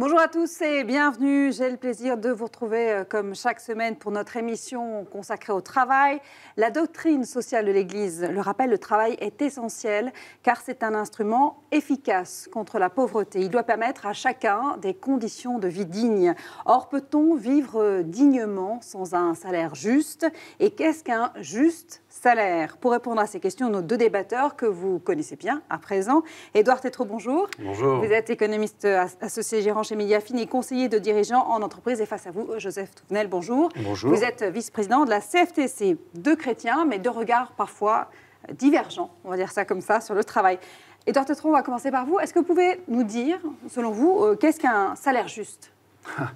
Bonjour à tous et bienvenue. J'ai le plaisir de vous retrouver euh, comme chaque semaine pour notre émission consacrée au travail. La doctrine sociale de l'Église le rappelle, le travail est essentiel car c'est un instrument efficace contre la pauvreté. Il doit permettre à chacun des conditions de vie dignes. Or, peut-on vivre dignement sans un salaire juste Et qu'est-ce qu'un juste salaire Pour répondre à ces questions, nos deux débatteurs que vous connaissez bien à présent, Édouard Tétro, bonjour. Bonjour. Vous êtes économiste euh, associé gérant chez Mediafine et conseiller de dirigeants en entreprise. Et face à vous, Joseph Touvenel, bonjour. Bonjour. Vous êtes vice-président de la CFTC, deux chrétiens, mais deux regards parfois divergents, on va dire ça comme ça, sur le travail. Edouard Tetron, on va commencer par vous. Est-ce que vous pouvez nous dire, selon vous, euh, qu'est-ce qu'un salaire juste ah,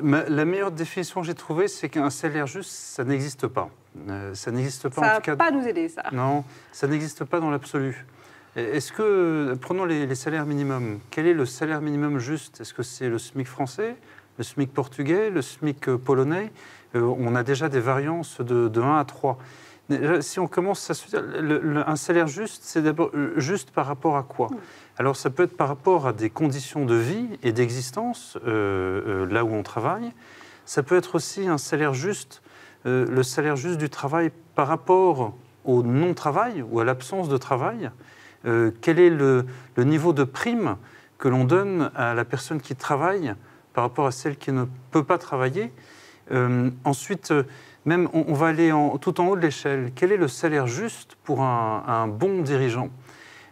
La meilleure définition que j'ai trouvée, c'est qu'un salaire juste, ça n'existe pas. Euh, ça n'existe pas en cas. Ça ne va pas nous aider, ça. Non, ça n'existe pas dans l'absolu. Est-ce que, prenons les, salaires minimums, quel est le salaire minimum juste Est-ce que c'est le SMIC français, le SMIC portugais, le SMIC euh, polonais euh, On a déjà des variances de, 1 à 3. Euh, si on commence à un salaire juste, c'est d'abord juste par rapport à quoi hmm. Alors ça peut être par rapport à des conditions de vie et d'existence là où on travaille. Ça peut être aussi un salaire juste, le salaire juste du travail par rapport au non-travail ou à l'absence de travail. Euh, quel est le, niveau de prime que l'on donne à la personne qui travaille par rapport à celle qui ne peut pas travailler. Euh, ensuite, euh, même on, va aller tout en haut de l'échelle. Quel est le salaire juste pour un, bon dirigeant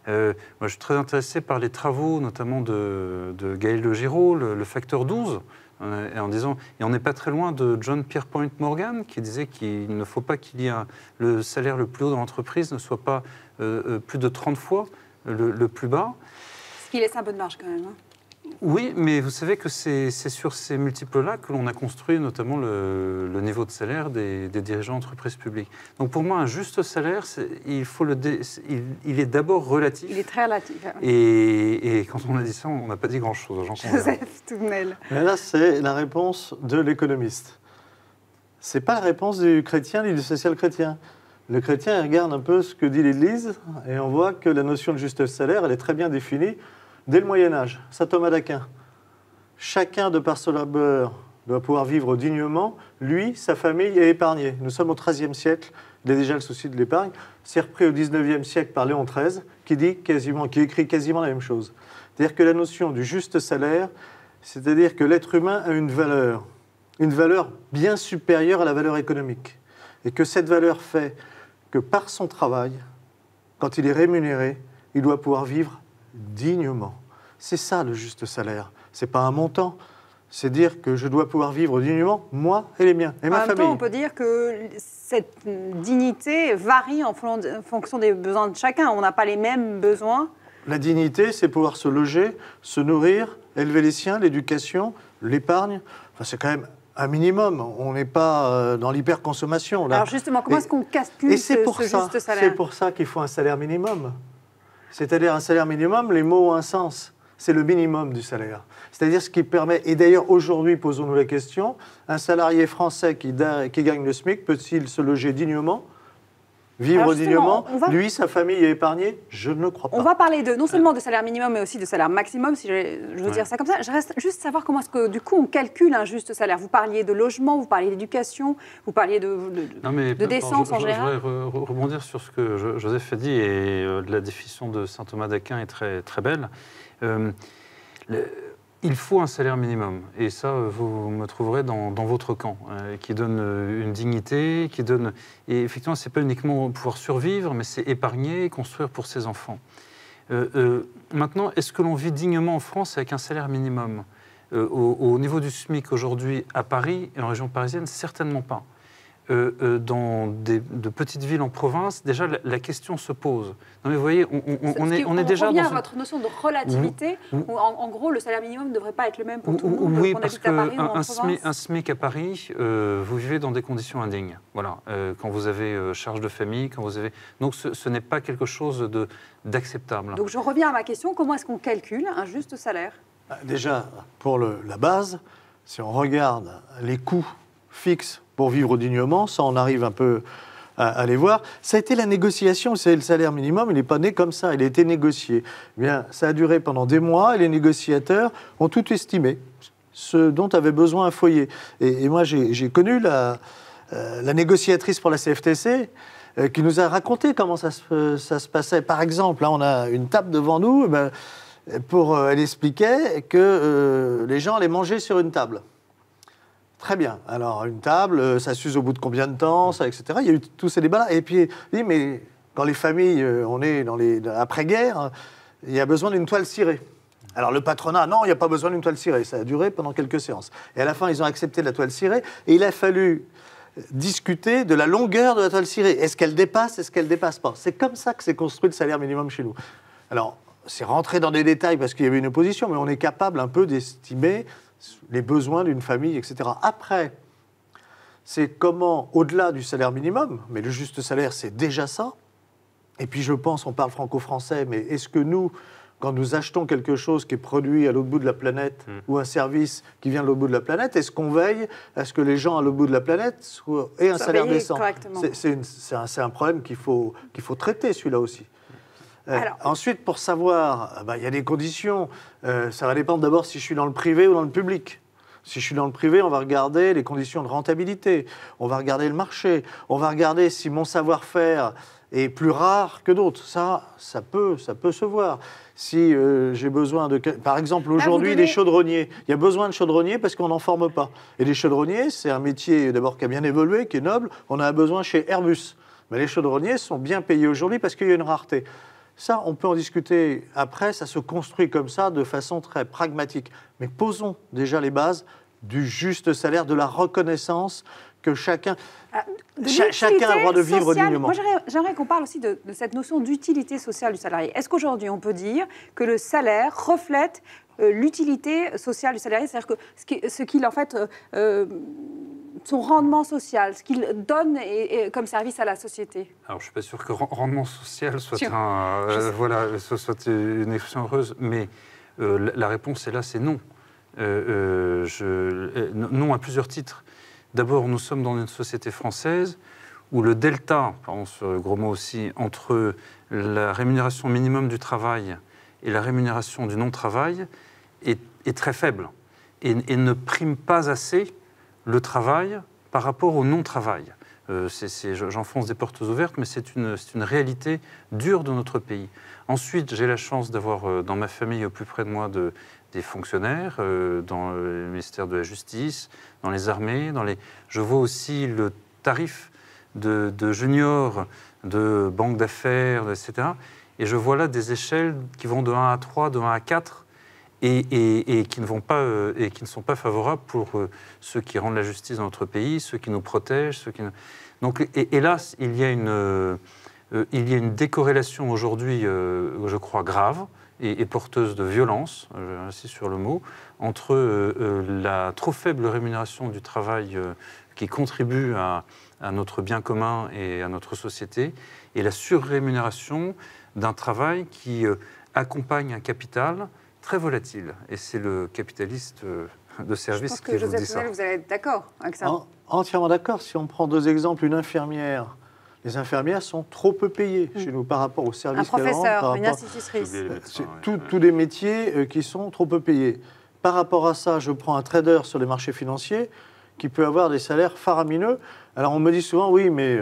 moi, je suis très intéressé par les travaux, notamment de, de Gaël Le Giraud, le facteur 12, euh, et en disant, on n'est pas très loin de John Pierpoint Morgan qui disait qu'il ne faut pas qu'il y ait le salaire le plus haut dans l'entreprise ne soit pas euh, euh, plus de 30 fois le, plus bas. Ce qui laisse un peu de marge quand même. Hein. Oui, mais vous savez que c'est sur ces multiples-là que l'on a construit notamment le, niveau de salaire des, dirigeants d'entreprises publiques. Donc pour moi, un juste salaire, il, faut le il, est d'abord relatif. Il est très relatif. Hein. Et, quand on a dit ça, on n'a pas dit grand-chose. Joseph là, c'est la réponse de l'économiste. Ce n'est pas la réponse du chrétien ni du social-chrétien. Le chrétien regarde un peu ce que dit l'Église et on voit que la notion de juste salaire, elle est très bien définie Dès le Moyen Âge, saint Thomas d'Aquin, chacun de par son labeur doit pouvoir vivre dignement, lui, sa famille est épargnée. Nous sommes au XIIIe siècle, il y a déjà le souci de l'épargne. C'est repris au XIXe siècle par Léon XIII, qui, dit quasiment, qui écrit quasiment la même chose. C'est-à-dire que la notion du juste salaire, c'est-à-dire que l'être humain a une valeur, une valeur bien supérieure à la valeur économique. Et que cette valeur fait que par son travail, quand il est rémunéré, il doit pouvoir vivre dignement. C'est ça le juste salaire. C'est pas un montant. C'est dire que je dois pouvoir vivre dignement, moi et les miens, et ma famille. on peut dire que cette dignité varie en fonction des besoins de chacun. On n'a pas les mêmes besoins. La dignité, c'est pouvoir se loger, se nourrir, élever les siens, l'éducation, l'épargne. Enfin, c'est quand même un minimum. On n'est pas euh, dans l'hyperconsommation. Alors justement, comment est-ce qu'on casse plus ce, juste salaire C'est pour ça qu'il faut un salaire minimum. C'est-à-dire un salaire minimum, les mots ont un sens. C'est le minimum du salaire. C'est-à-dire ce qui permet, et d'ailleurs aujourd'hui posons-nous la question, un salarié français qui, gagne le SMIC peut-il se loger dignement Vivre dignement, lui, sa famille est épargnée Je ne crois pas. On va parler de, non seulement de salaire minimum, mais aussi de salaire maximum, si je, veux dire ça comme ça. Je reste juste savoir comment est-ce que, du coup, on calcule un juste salaire. Vous parliez de logement, vous parliez d'éducation, vous parliez de, de, décence en général. Je voudrais rebondir sur ce que Joseph a dit, et euh, la définition de saint Thomas d'Aquin est très, très belle. Euh, il faut un salaire minimum. Et ça, euh, vous me trouverez dans, votre camp, euh, qui donne euh, une dignité, qui donne... Et effectivement, ce n'est pas uniquement pouvoir survivre, mais c'est épargner, construire pour ses enfants. maintenant, est-ce que l'on vit dignement en France avec un salaire minimum au niveau du SMIC aujourd'hui à Paris et en région parisienne, certainement pas. Euh, euh, dans de petites villes en province, déjà la, question se pose. Non mais vous voyez, on, on, on est, on est déjà revient à votre notion de relativité. Où, en, gros, le salaire minimum ne devrait pas être le même pour tout le monde. Oui, parce qu'un SMIC, SMIC, à Paris, euh, vous vivez dans des conditions indignes. Voilà, quand vous avez charge de famille, quand vous avez donc ce, n'est pas quelque chose d'acceptable. Donc je reviens à ma question comment est-ce qu'on calcule un juste salaire bah, Déjà pour la base, si on regarde les coûts fixe pour vivre dignement, ça on arrive un peu à, les voir. Ça a été la négociation, c'est le salaire minimum, il n'est pas né comme ça, il a été négocié. Eh bien, ça a duré pendant des mois et les négociateurs ont tout estimé, ce dont avait besoin un foyer. Et, moi j'ai connu euh, la, négociatrice pour la CFTC euh, qui nous a raconté comment ça se, passait. Par exemple, hein, on a une table devant nous, eh ben, pour, euh, elle expliquait que les gens allaient manger sur une table. Très bien. Alors, une table, euh, ça s'use au bout de combien de temps, etc. Il y a eu tous ces débats-là. Et puis, oui, mais quand les familles, euh, on est dans les après-guerre, il y a besoin d'une toile cirée. Alors le patronat, non, il n'y a pas besoin d'une toile cirée. Ça a duré pendant quelques séances. Et à la fin, ils ont accepté la toile cirée. Et il a fallu euh, discuter de la longueur de la toile cirée. Est-ce qu'elle dépasse, est-ce qu'elle dépasse pas C'est comme ça que s'est construit le salaire minimum chez nous. Alors, c'est rentré dans des détails parce qu'il y avait une opposition, mais on est capable un peu d'estimer les besoins d'une famille, etc. Après, c'est comment, au-delà du salaire minimum, mais le juste salaire, c'est déjà ça. Et puis je pense, on parle franco-français, mais est-ce que nous, quand nous achetons quelque chose qui est produit à l'autre bout de la planète hmm. ou un service qui vient de l'autre bout de la planète, est-ce qu'on veille à ce que les gens à l'autre bout de la planète aient un salaire décent C'est un problème qu'il faut, qu'il faut traiter, celui-là aussi. Euh, ensuite, pour savoir, euh, bah, il y a des conditions. Euh, ça va dépendre d'abord si je suis dans le privé ou dans le public. Si je suis dans le privé, on va regarder les conditions de rentabilité, on va regarder le marché, on va regarder si mon savoir-faire est plus rare que d'autres. Ça, ça peut, ça peut se voir. Si j'ai besoin de... Par exemple, aujourd'hui, les des chaudronniers. Il y a besoin de chaudronniers parce qu'on n'en forme pas. Et les chaudronniers, c'est un métier d'abord qui a bien évolué, qui est noble. On a besoin chez Airbus. Mais les chaudronniers sont bien payés aujourd'hui parce qu'il y a une rareté. Ça, on peut en discuter après, ça se construit comme ça de façon très pragmatique. Mais posons déjà les bases du juste salaire, de la reconnaissance que chacun, ah, chacun a le droit de vivre dignement. Moi, j'aimerais qu'on parle aussi de, cette notion d'utilité sociale du salarié. Est-ce qu'aujourd'hui, on peut dire que le salaire reflète euh, l'utilité sociale du salarié C'est-à-dire que ce qu'il, ce en fait... Euh, euh, son rendement social, ce qu'il donne et, comme service à la société Alors, je ne suis pas sûr que rendement social soit, euh, soit une expression heureuse, mais euh, la réponse est là, c'est non. Euh, je, non à plusieurs titres. D'abord, nous sommes dans une société française où le delta, pardon ce gros mot aussi, entre la rémunération minimum du travail et la rémunération du non-travail est, très faible et, et, ne prime pas assez le travail par rapport au non-travail. Euh, J'enfonce des portes ouvertes, mais c'est une, réalité dure de notre pays. Ensuite, j'ai la chance d'avoir euh, dans ma famille, au plus près de moi, des fonctionnaires, euh, dans euh, le ministère de la Justice, dans les armées. Dans les... Je vois aussi le tarif de, de juniors, de banques d'affaires, etc. Et je vois là des échelles qui vont de 1 à 3, de 1 à 4 et, qui ne euh, et qui ne sont pas favorables pour euh, ceux qui rendent la justice dans notre pays, ceux qui nous protègent, Donc, et, hélas, euh, il y a une, décorrélation aujourd'hui, je crois, grave et, porteuse de violence, j'insiste sur le mot, entre la trop faible rémunération du travail qui contribue à, à notre bien commun et à notre société, et la surrémunération d'un travail qui accompagne un capital très volatile. Et c'est le capitaliste euh, de service qui que, je vous ça. Vous allez être d'accord avec ça Entièrement d'accord. Si on prend deux exemples, une infirmière. Les infirmières sont trop peu payées mm. chez nous par rapport aux services. Un professeur, une rapport, institutrice. Euh, tous les des métiers euh, qui sont trop peu payés. Par rapport à ça, je prends un trader sur les marchés financiers qui peut avoir des salaires faramineux. Alors on me dit souvent, oui, mais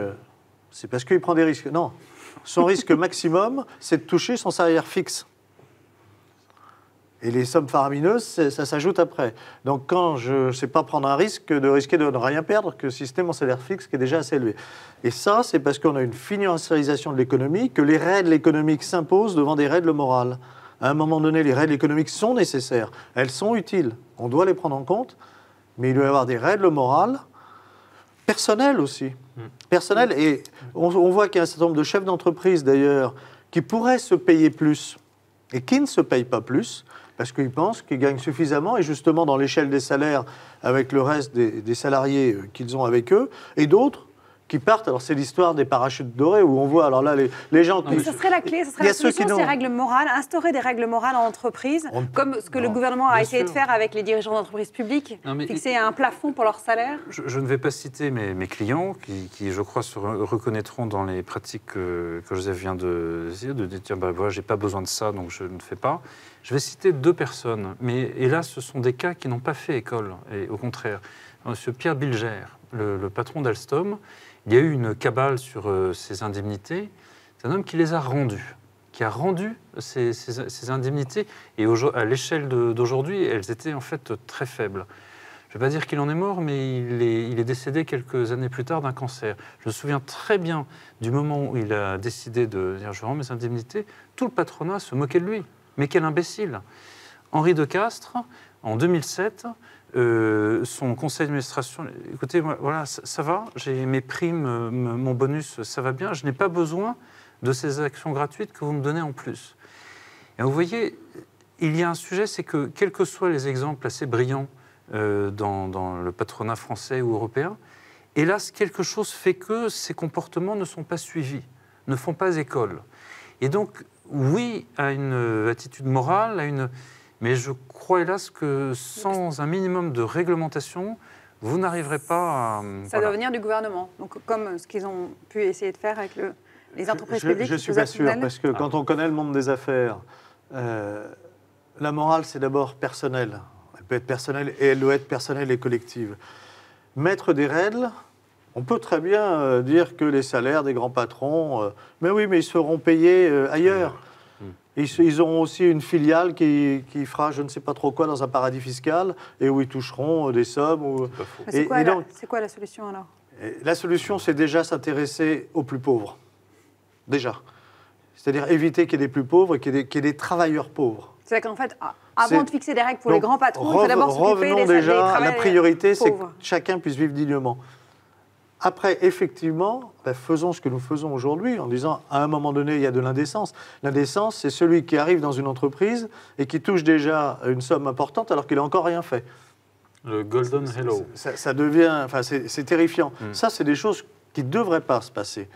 c'est parce qu'il prend des risques. Non, son risque maximum, c'est de toucher son salaire fixe. Et les sommes faramineuses, ça s'ajoute après. Donc quand je ne sais pas prendre un risque, de risquer de ne rien perdre que si système mon salaire fixe qui est déjà assez élevé. Et ça, c'est parce qu'on a une financiarisation de l'économie, que les règles économiques s'imposent devant des règles morales. À un moment donné, les règles économiques sont nécessaires, elles sont utiles, on doit les prendre en compte, mais il doit y avoir des règles morales, personnelles aussi. Mm. Personnelles, et on, on voit qu'il y a un certain nombre de chefs d'entreprise d'ailleurs qui pourraient se payer plus et qui ne se payent pas plus parce qu'ils pensent qu'ils gagnent suffisamment, et justement dans l'échelle des salaires avec le reste des, salariés euh, qu'ils ont avec eux, et d'autres qui partent. Alors c'est l'histoire des parachutes dorés où on voit alors là les, gens. Mais ce serait la clé, ce serait la solution, ces règles morales, instaurer des règles morales en entreprise, comme ce que le gouvernement a essayé de faire avec les dirigeants d'entreprises publiques, fixer un plafond pour leur salaire. Je, ne vais pas citer mes, mes clients qui, je crois, se reconnaîtront dans les pratiques que, que Joseph vient de dire, de dire tiens, bah, voilà, j'ai pas besoin de ça, donc je ne fais pas. Je vais citer deux personnes, mais et là, ce sont des cas qui n'ont pas fait école, et au contraire. Monsieur Pierre Bilger, le, le patron d'Alstom, il y a eu une cabale sur euh, ces indemnités. C'est un homme qui les a rendues, qui a rendu ces, indemnités. Et à l'échelle d'aujourd'hui, elles étaient en fait très faibles. Je ne vais pas dire qu'il en est mort, mais il est, il est décédé quelques années plus tard d'un cancer. Je me souviens très bien du moment où il a décidé de dire je rends mes indemnités. Tout le patronat se moquait de lui. Mais quel imbécile Henri de Castres, en 2007, euh, son conseil d'administration, écoutez, voilà, ça, va, j'ai mes primes, euh, mon bonus, ça va bien, je n'ai pas besoin de ces actions gratuites que vous me donnez en plus. Et vous voyez, il y a un sujet, c'est que quels que soient les exemples assez brillants euh, dans, dans, le patronat français ou européen, hélas, quelque chose fait que ces comportements ne sont pas suivis, ne font pas école. Et donc, oui à une attitude morale, à une... Mais je crois hélas que sans un minimum de réglementation, vous n'arriverez pas à... Ça doit venir du gouvernement, donc comme euh, ce qu'ils ont pu essayer de faire avec les entreprises publiques. Je ne suis pas sûr, parce que quand on connaît le monde des affaires, euh, la morale, c'est d'abord personnel. Elle peut être personnelle et elle doit être personnelle et collective. Mettre des règles, on peut très bien euh, dire que les salaires des grands patrons, mais oui, mais ils seront payés ailleurs. Ils, auront aussi une filiale qui, qui, fera je ne sais pas trop quoi dans un paradis fiscal et où ils toucheront euh, des sommes. Ou... C'est quoi, la solution alors La solution, c'est déjà s'intéresser aux plus pauvres. Déjà. C'est-à-dire éviter qu'il y ait des plus pauvres et qu'il y, ait des travailleurs pauvres. C'est-à-dire qu'en fait, avant de fixer des règles pour les grands patrons, il faut d'abord s'occuper des, des déjà, La priorité, c'est que chacun puisse vivre dignement. Après, effectivement, ben, faisons ce que nous faisons aujourd'hui en disant à un moment donné, il y a de l'indécence. L'indécence, c'est celui qui arrive dans une entreprise et qui touche déjà une somme importante alors qu'il n'a encore rien fait. Le Golden Hello. Ça, devient. Enfin, c'est terrifiant. Hmm. Ça, c'est des choses qui ne devraient pas se passer.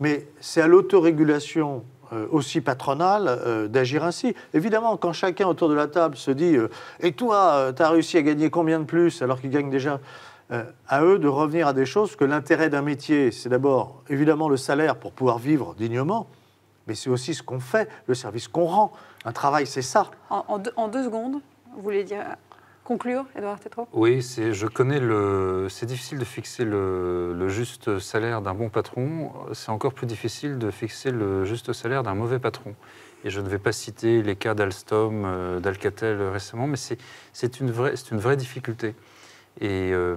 Mais c'est à l'autorégulation euh, aussi patronale euh, d'agir ainsi. Évidemment, quand chacun autour de la table se dit euh, Et toi, tu as réussi à gagner combien de plus alors qu'il gagne déjà euh, à eux de revenir à des choses que l'intérêt d'un métier, c'est d'abord évidemment le salaire pour pouvoir vivre dignement, mais c'est aussi ce qu'on fait, le service qu'on rend. Un travail, c'est ça. En, deux, secondes, vous voulez dire conclure, Edouard Oui, je connais le. C'est difficile de fixer le, juste salaire d'un bon patron. C'est encore plus difficile de fixer le juste salaire d'un mauvais patron. Et je ne vais pas citer les cas d'Alstom, euh, d'Alcatel récemment, mais c'est une vraie difficulté. Et, euh,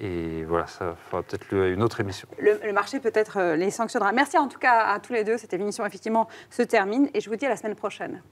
et, voilà, ça fera peut-être une autre émission. Le, le marché peut-être euh, les sanctionnera. Merci en tout cas à tous les deux. Cette émission, effectivement, se termine et je vous dis à la semaine prochaine.